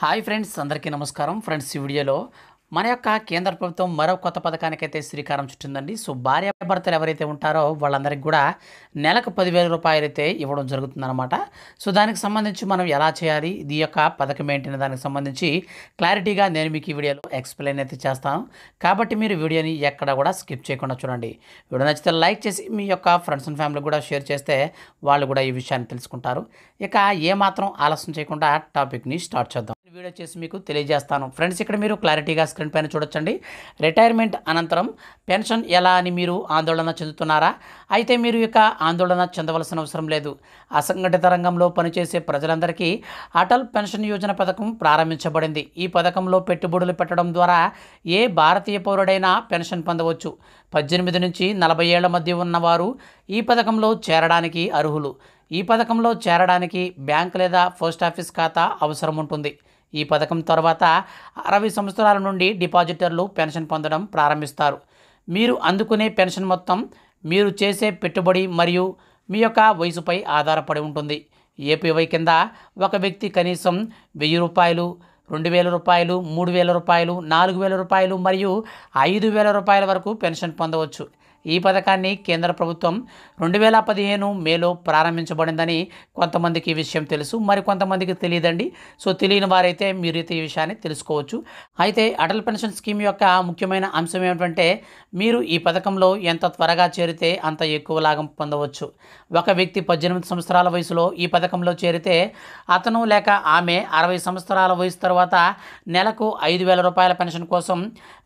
hi friends అందరికీ నమస్కారం friends ఈ వీడియోలో మన యొక్క కేంద్ర ప్రభుత్వం మరో కొత్త పథకానికైతే శ్రీకారం చుట్టిందండి సో భార్యాభర్తలు ఎవరైతే ఉంటారో వాళ్ళందరికీ కూడా నెలకు పదివేల రూపాయలు అయితే ఇవ్వడం జరుగుతుందన్నమాట సో దానికి సంబంధించి మనం ఎలా చేయాలి ఇది యొక్క పథకం ఏంటనే దానికి సంబంధించి క్లారిటీగా నేను మీకు ఈ వీడియోలో ఎక్స్ప్లెయిన్ అయితే చేస్తాను కాబట్టి మీరు వీడియోని ఎక్కడ కూడా స్కిప్ చేయకుండా చూడండి వీడియో నచ్చితే లైక్ చేసి మీ యొక్క ఫ్రెండ్స్ అండ్ ఫ్యామిలీ కూడా షేర్ చేస్తే వాళ్ళు కూడా ఈ విషయాన్ని తెలుసుకుంటారు ఇక ఏమాత్రం ఆలస్యం చేయకుండా టాపిక్ని స్టార్ట్ చేద్దాం వీడియో చేసి మీకు తెలియజేస్తాను ఫ్రెండ్స్ ఇక్కడ మీరు క్లారిటీగా స్క్రీన్ పైన చూడొచ్చండి రిటైర్మెంట్ అనంతరం పెన్షన్ ఎలా అని మీరు ఆందోళన చెందుతున్నారా అయితే మీరు ఇక ఆందోళన చెందవలసిన అవసరం లేదు అసంఘటిత రంగంలో పనిచేసే ప్రజలందరికీ అటల్ పెన్షన్ యోజన పథకం ప్రారంభించబడింది ఈ పథకంలో పెట్టుబడులు పెట్టడం ద్వారా ఏ భారతీయ పౌరుడైనా పెన్షన్ పొందవచ్చు పద్దెనిమిది నుంచి నలభై ఏళ్ల మధ్య ఉన్నవారు ఈ పథకంలో చేరడానికి అర్హులు ఈ పథకంలో చేరడానికి బ్యాంక్ లేదా పోస్ట్ ఆఫీస్ ఖాతా అవసరం ఉంటుంది ఈ పథకం తర్వాత అరవై సంవత్సరాల నుండి డిపాజిటర్లు పెన్షన్ పొందడం ప్రారంభిస్తారు మీరు అందుకునే పెన్షన్ మొత్తం మీరు చేసే పెట్టుబడి మరియు మీ యొక్క వయసుపై ఆధారపడి ఉంటుంది ఏపీవై కింద ఒక వ్యక్తి కనీసం వెయ్యి రూపాయలు రెండు వేల రూపాయలు మూడు వేల రూపాయలు నాలుగు వేల రూపాయలు మరియు ఐదు వేల రూపాయల వరకు పెన్షన్ పొందవచ్చు ఈ పథకాన్ని కేంద్ర ప్రభుత్వం రెండు వేల పదిహేను మేలో ప్రారంభించబడిందని కొంతమందికి ఈ విషయం తెలుసు మరి కొంతమందికి తెలియదండి సో తెలియని వారైతే మీరైతే ఈ విషయాన్ని తెలుసుకోవచ్చు అయితే అటల్ పెన్షన్ స్కీమ్ యొక్క ముఖ్యమైన అంశం ఏమిటంటే మీరు ఈ పథకంలో ఎంత త్వరగా చేరితే అంత ఎక్కువ లాభం పొందవచ్చు ఒక వ్యక్తి పద్దెనిమిది సంవత్సరాల వయసులో ఈ పథకంలో చేరితే అతను లేక ఆమె అరవై సంవత్సరాల వయసు తర్వాత నెలకు ఐదు వేల రూపాయల పెన్షన్ కోసం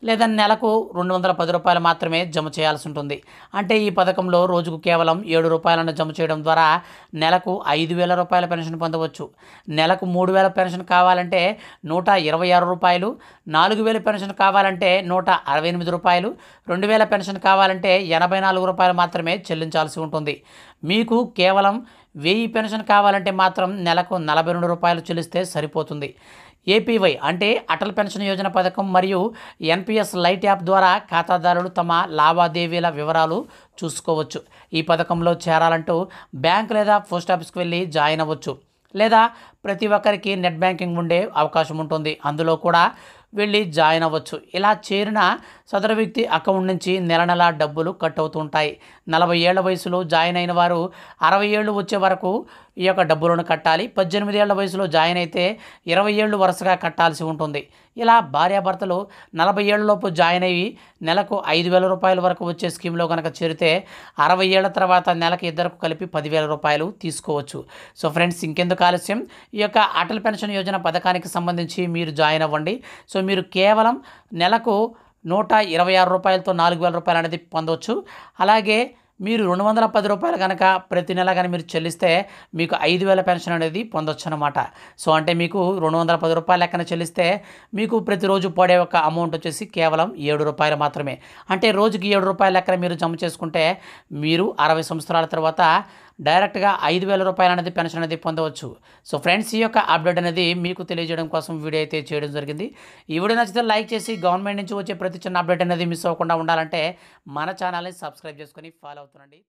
లేదా నెలకు రెండు వందల పది రూపాయలు మాత్రమే జమ చేయాల్సి ఉంటుంది ఉంటుంది అంటే ఈ పథకంలో రోజుకు కేవలం ఏడు రూపాయలను జమ చేయడం ద్వారా నెలకు ఐదు వేల రూపాయల పెన్షన్ పొందవచ్చు నెలకు మూడు వేల పెన్షన్ కావాలంటే నూట ఇరవై ఆరు రూపాయలు నాలుగు వేల పెన్షన్ కావాలంటే నూట అరవై ఎనిమిది రూపాయలు రెండు వేల పెన్షన్ కావాలంటే ఎనభై నాలుగు రూపాయలు మాత్రమే చెల్లించాల్సి ఉంటుంది మీకు కేవలం వెయ్యి పెన్షన్ కావాలంటే మాత్రం నెలకు నలభై రెండు రూపాయలు చెల్లిస్తే సరిపోతుంది ఏపీవై అంటే అటల్ పెన్షన్ యోజన పథకం మరియు ఎన్పిఎస్ లైట్ యాప్ ద్వారా ఖాతాదారులు తమ లావాదేవీల వివరాలు చూసుకోవచ్చు ఈ పథకంలో చేరాలంటూ బ్యాంక్ లేదా పోస్ట్ ఆఫీస్కి వెళ్ళి జాయిన్ అవ్వచ్చు లేదా ప్రతి ఒక్కరికి నెట్ బ్యాంకింగ్ ఉండే అవకాశం ఉంటుంది అందులో కూడా వెళ్ళి జాయిన్ అవ్వచ్చు ఇలా చేరిన సదరు వ్యక్తి అకౌంట్ నుంచి నెల నెల డబ్బులు కట్ అవుతుంటాయి నలభై ఏళ్ల వయసులో జాయిన్ అయిన వారు అరవై ఏళ్ళు వచ్చే వరకు ఈ యొక్క డబ్బులను కట్టాలి పద్దెనిమిది ఏళ్ల వయసులో జాయిన్ అయితే ఇరవై ఏళ్ళు వరుసగా కట్టాల్సి ఉంటుంది ఇలా భార్యాభర్తలు నలభై ఏళ్ళలోపు జాయిన్ అయ్యి నెలకు ఐదు వేల రూపాయల వరకు వచ్చే స్కీమ్లో కనుక చేరితే అరవై ఏళ్ల తర్వాత నెలకు ఇద్దరు కలిపి పదివేల రూపాయలు తీసుకోవచ్చు సో ఫ్రెండ్స్ ఇంకెందుకు ఆలస్యం ఈ యొక్క అటల్ పెన్షన్ యోజన పథకానికి సంబంధించి మీరు జాయిన్ అవ్వండి సో మీరు కేవలం నెలకు నూట ఇరవై ఆరు రూపాయలతో నాలుగు వేల రూపాయలు అనేది పొందవచ్చు అలాగే మీరు రెండు వందల పది రూపాయలు కనుక ప్రతి నెల కానీ మీరు చెల్లిస్తే మీకు ఐదు వేల పెన్షన్ అనేది పొందొచ్చు అనమాట సో అంటే మీకు రెండు వందల పది రూపాయల లెక్కన చెల్లిస్తే మీకు ప్రతిరోజు పడే ఒక అమౌంట్ వచ్చేసి కేవలం ఏడు రూపాయలు మాత్రమే అంటే రోజుకి ఏడు రూపాయల లెక్కన మీరు జమ చేసుకుంటే మీరు అరవై సంవత్సరాల తర్వాత డైరెక్ట్గా ఐదు వేల రూపాయలు అనేది పెన్షన్ అనేది పొందవచ్చు సో ఫ్రెండ్స్ ఈ యొక్క అప్డేట్ అనేది మీకు తెలియజేయడం కోసం వీడియో అయితే చేయడం జరిగింది ఈ వీడియో నచ్చితే లైక్ చేసి గవర్నమెంట్ నుంచి వచ్చే ప్రతి చిన్న అప్డేట్ అనేది మిస్ అవ్వకుండా ఉండాలంటే మన ఛానల్ని సబ్స్క్రైబ్ చేసుకొని ఫాలో అవుతుండండి